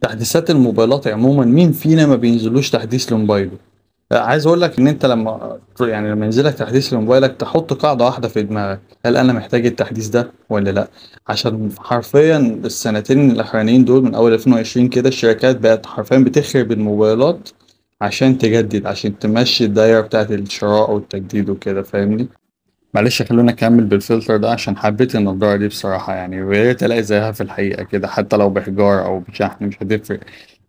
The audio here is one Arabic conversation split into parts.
تحديثات الموبايلات عموما مين فينا ما بينزلوش تحديث لموبايله آه، عايز اقول لك ان انت لما يعني لما ينزلك تحديث لموبايلك تحط قاعده واحده في دماغك هل انا محتاج التحديث ده ولا لا عشان حرفيا السنتين الاخرانيين دول من اول 2020 كده الشركات بقت حرفيا بتخرب الموبايلات عشان تجدد عشان تمشي الدايره بتاعت الشراء والتجديد وكده فاهمني معلش خلونا اكمل بالفلتر ده عشان حبيت النضاره دي بصراحه يعني وريت الاقي زيها في الحقيقه كده حتى لو بحجار او بشحن مش هتفرق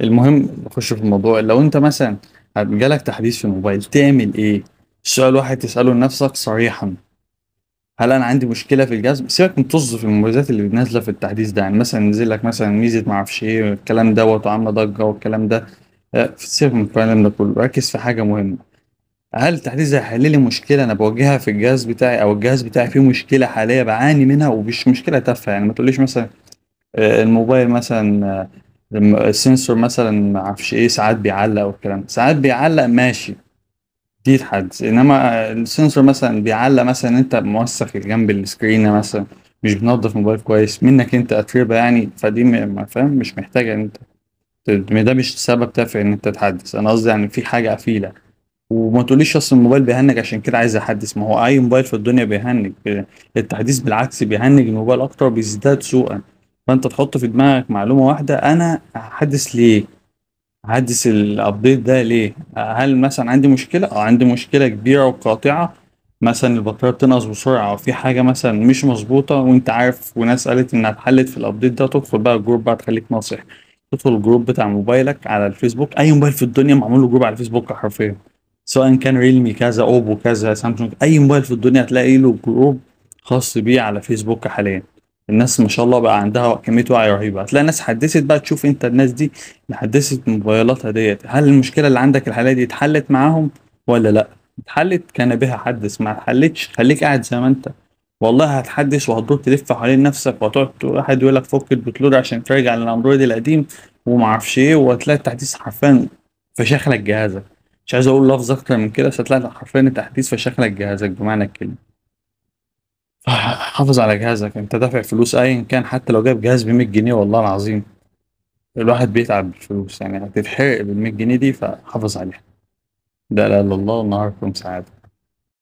المهم نخش في الموضوع لو انت مثلا جالك تحديث في الموبايل تعمل ايه السؤال واحد تساله لنفسك صريحا هل انا عندي مشكله في الجزم سيبك من طز في المميزات اللي نازله في التحديث ده يعني مثلا نزل لك مثلا ميزه ما اعرفش ايه الكلام دوت وعامله ضجه والكلام ده آه، سيبك من الكلام ده كله ركز في حاجه مهمه هل التحديث ده هيحل لي مشكله انا بواجهها في الجهاز بتاعي او الجهاز بتاعي فيه مشكله حاليه بعاني منها ومش مشكله تافهه يعني ما تقوليش مثلا آه، الموبايل مثلا آه، السنسور مثلا ما اعرفش ايه ساعات بيعلق والكلام ساعات بيعلق ماشي دي تحدث انما آه، السنسور مثلا بيعلق مثلا انت موسخ جنب السكرين مثلا مش بنظف موبايل كويس منك انت اتربه يعني فدي فاهم مش محتاجه انت ده مش سبب تافه ان انت تحدث انا قصدي يعني في حاجه قفيله وما تقوليش اصل الموبايل بيهنج عشان كده عايز احدث ما هو اي موبايل في الدنيا بيهنج التحديث بالعكس بيهنج الموبايل اكتر بيزداد سوءا فانت تحط في دماغك معلومه واحده انا هحدث ليه هحدث الابديت ده ليه هل مثلا عندي مشكله اه عندي مشكله كبيره وقاطعه مثلا البطاريه بتنقص بسرعه او آه، في حاجه مثلا مش مظبوطه وانت عارف وناس قالت انها اتحلت في الابديت ده تدخل بقى الجروب بقى تخليك ناصح تدخل الجروب بتاع موبايلك على الفيسبوك اي موبايل في الدنيا معمول له جروب على الفيسبوك حرفيا سواء كان ريلمي كذا اوبو كذا سامسونج اي موبايل في الدنيا هتلاقي له جروب خاص بيه على فيسبوك حاليا الناس ما شاء الله بقى عندها كميه وعي رهيبه هتلاقي ناس حدثت بقى تشوف انت الناس دي اللي حدثت موبايلاتها ديت هل المشكله اللي عندك الحاليه دي اتحلت معاهم ولا لا اتحلت كان بها حدث ما اتحلتش خليك قاعد زي ما انت والله هتحدث وهتدور تلف حوالين نفسك وهتقعد واحد يقول لك فك البوتلور عشان ترجع للاندرويد القديم وما اعرفش ايه وهتلاقي التحديث حرفيا فشخ لك جهازك مش عايز اقول لفظ اكتر من كده بس هتلاقي حرفيًا أنت في شكل جهازك بمعنى الكلمة. حافظ على جهازك أنت دافع فلوس أيًا كان حتى لو جايب جهاز ب جنيه والله العظيم، الواحد بيتعب بالفلوس يعني هتتحرق بال جنيه دي فحافظ عليها. لا إله إلا الله والنهار سعاده.